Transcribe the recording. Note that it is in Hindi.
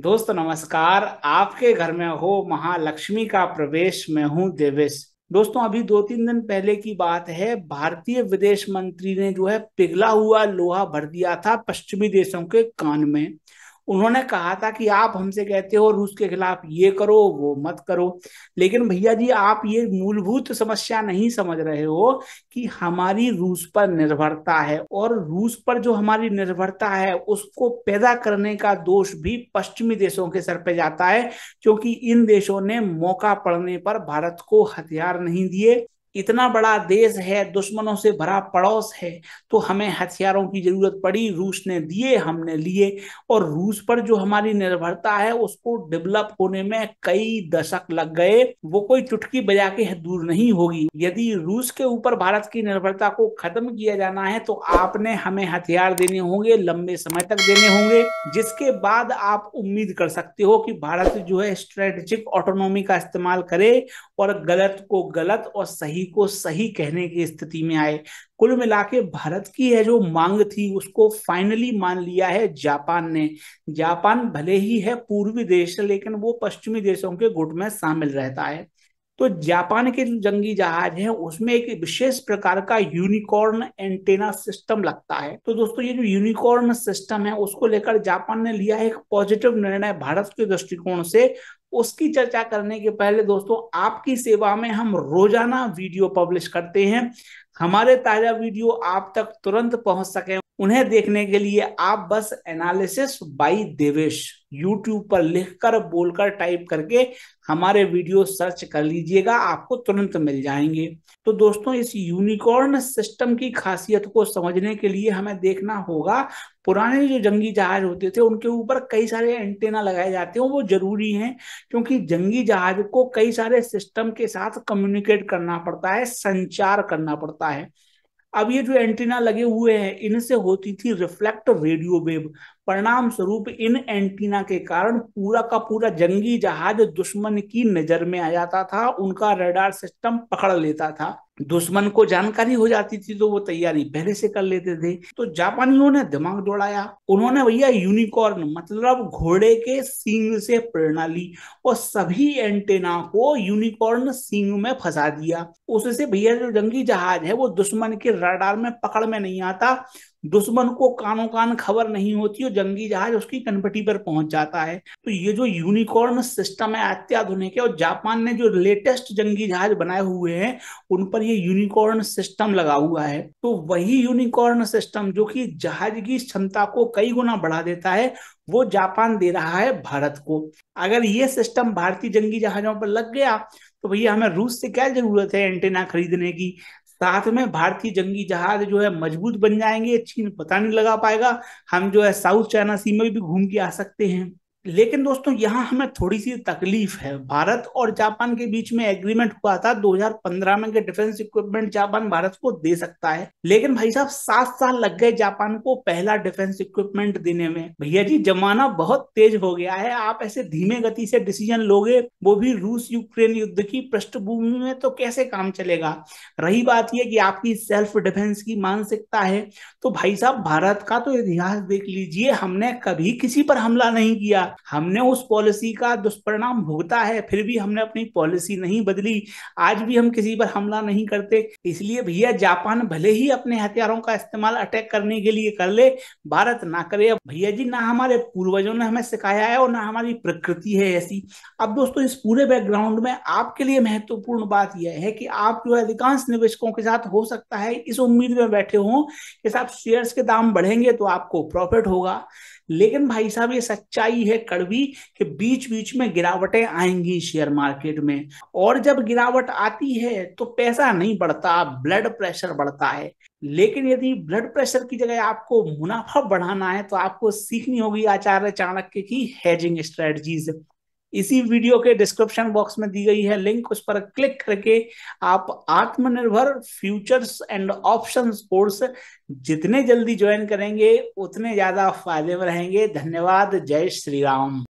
दोस्त नमस्कार आपके घर में हो महालक्ष्मी का प्रवेश मैं हूं देवेश दोस्तों अभी दो तीन दिन पहले की बात है भारतीय विदेश मंत्री ने जो है पिघला हुआ लोहा भर दिया था पश्चिमी देशों के कान में उन्होंने कहा था कि आप हमसे कहते हो रूस के खिलाफ ये करो वो मत करो लेकिन भैया जी आप ये मूलभूत समस्या नहीं समझ रहे हो कि हमारी रूस पर निर्भरता है और रूस पर जो हमारी निर्भरता है उसको पैदा करने का दोष भी पश्चिमी देशों के सर पे जाता है क्योंकि इन देशों ने मौका पड़ने पर भारत को हथियार नहीं दिए इतना बड़ा देश है दुश्मनों से भरा पड़ोस है तो हमें हथियारों की जरूरत पड़ी रूस ने दिए हमने लिए और रूस पर जो हमारी निर्भरता है उसको डेवलप होने में कई दशक लग गए वो कोई चुटकी बजा के दूर नहीं होगी यदि रूस के ऊपर भारत की निर्भरता को खत्म किया जाना है तो आपने हमें हथियार देने होंगे लंबे समय तक देने होंगे जिसके बाद आप उम्मीद कर सकते हो कि भारत जो है स्ट्रेटेजिक ऑटोनोमी का इस्तेमाल करे और गलत को गलत और सही सही को सही कहने की स्थिति में आए कुल मिला के भारत की है जो मांग थी उसको फाइनली मान लिया है जापान ने जापान भले ही है पूर्वी देश लेकिन वो पश्चिमी देशों के गुट में शामिल रहता है तो जापान के जो जंगी जहाज है उसमें एक विशेष प्रकार का यूनिकॉर्न एंटेना सिस्टम लगता है तो दोस्तों ये जो यूनिकॉर्न सिस्टम है उसको लेकर जापान ने लिया है एक पॉजिटिव निर्णय भारत के दृष्टिकोण से उसकी चर्चा करने के पहले दोस्तों आपकी सेवा में हम रोजाना वीडियो पब्लिश करते हैं हमारे ताजा वीडियो आप तक तुरंत पहुंच सके उन्हें देखने के लिए आप बस एनालिसिस बाय देवेश यूट्यूब पर लिखकर बोलकर टाइप करके हमारे वीडियो सर्च कर लीजिएगा आपको तुरंत मिल जाएंगे तो दोस्तों इस यूनिकॉर्न सिस्टम की खासियत को समझने के लिए हमें देखना होगा पुराने जो जंगी जहाज होते थे उनके ऊपर कई सारे एंटेना लगाए जाते हैं वो जरूरी हैं क्योंकि जंगी जहाज को कई सारे सिस्टम के साथ कम्युनिकेट करना पड़ता है संचार करना पड़ता है अब ये जो एंटीना लगे हुए हैं इनसे होती थी रिफ्लेक्ट रेडियो वेव परिणाम स्वरूप इन एंटीना के कारण पूरा का पूरा जंगी जहाज दुश्मन की नजर में आ जाता था उनका रडार सिस्टम पकड़ लेता था दुश्मन को जानकारी हो जाती थी तो वो तैयारी पहले से कर लेते थे तो जापानियों ने दिमाग दौड़ाया उन्होंने भैया यूनिकॉर्न मतलब घोड़े के सींग से प्रेरणा ली और सभी एंटेना को यूनिकॉर्न सींग में फंसा दिया उससे भैया जो जंगी जहाज है वो दुश्मन के रडार में पकड़ में नहीं आता दुश्मन को कानों कान खबर नहीं होती और जंगी जहाज उसकी कनपटी पर पहुंच जाता है तो ये जो यूनिकॉर्न सिस्टम है अत्याधुनिक है और जापान ने जो लेटेस्ट जंगी जहाज बनाए हुए हैं उन पर ये यूनिकॉर्न सिस्टम लगा हुआ है तो वही यूनिकॉर्न सिस्टम जो कि जहाज की क्षमता को कई गुना बढ़ा देता है वो जापान दे रहा है भारत को अगर ये सिस्टम भारतीय जंगी जहाजों पर लग गया तो भैया हमें रूस से क्या जरूरत है एंटेना खरीदने की साथ में भारतीय जंगी जहाज जो है मजबूत बन जाएंगे चीन पता नहीं लगा पाएगा हम जो है साउथ चाइना सी में भी घूम के आ सकते हैं लेकिन दोस्तों यहाँ हमें थोड़ी सी तकलीफ है भारत और जापान के बीच में एग्रीमेंट हुआ था 2015 में कि डिफेंस इक्विपमेंट जापान भारत को दे सकता है लेकिन भाई साहब सात साल लग गए जापान को पहला डिफेंस इक्विपमेंट देने में भैया जी जमाना बहुत तेज हो गया है आप ऐसे धीमे गति से डिसीजन लोगे वो भी रूस यूक्रेन युद्ध की पृष्ठभूमि में तो कैसे काम चलेगा रही बात यह कि आपकी सेल्फ डिफेंस की मानसिकता है तो भाई साहब भारत का तो इतिहास देख लीजिए हमने कभी किसी पर हमला नहीं किया हमने उस पॉलिसी का दुष्परिणाम भुगता है फिर भी हमने अपनी पॉलिसी नहीं बदली आज भी हम किसी पर हमला नहीं करते इसलिए भैया जापान भले ही अपने हथियारों का इस्तेमाल अटैक करने के लिए कर ले भारत ना करे भैया जी ना हमारे पूर्वजों ने हमें सिखाया है और ना हमारी प्रकृति है ऐसी अब दोस्तों इस पूरे बैकग्राउंड में आपके लिए महत्वपूर्ण बात यह है कि आप जो अधिकांश निवेशकों के साथ हो सकता है इस उम्मीद में बैठे हों कि साहब शेयर्स के दाम बढ़ेंगे तो आपको प्रॉफिट होगा लेकिन भाई साहब ये सच्चाई है कड़वी कि बीच बीच में गिरावटें आएंगी शेयर मार्केट में और जब गिरावट आती है तो पैसा नहीं बढ़ता ब्लड प्रेशर बढ़ता है लेकिन यदि ब्लड प्रेशर की जगह आपको मुनाफा बढ़ाना है तो आपको सीखनी होगी आचार्य चाणक्य की हेजिंग स्ट्रेटजीज इसी वीडियो के डिस्क्रिप्शन बॉक्स में दी गई है लिंक उस पर क्लिक करके आप आत्मनिर्भर फ्यूचर्स एंड ऑप्शंस कोर्स जितने जल्दी ज्वाइन करेंगे उतने ज्यादा फायदे में रहेंगे धन्यवाद जय श्री राम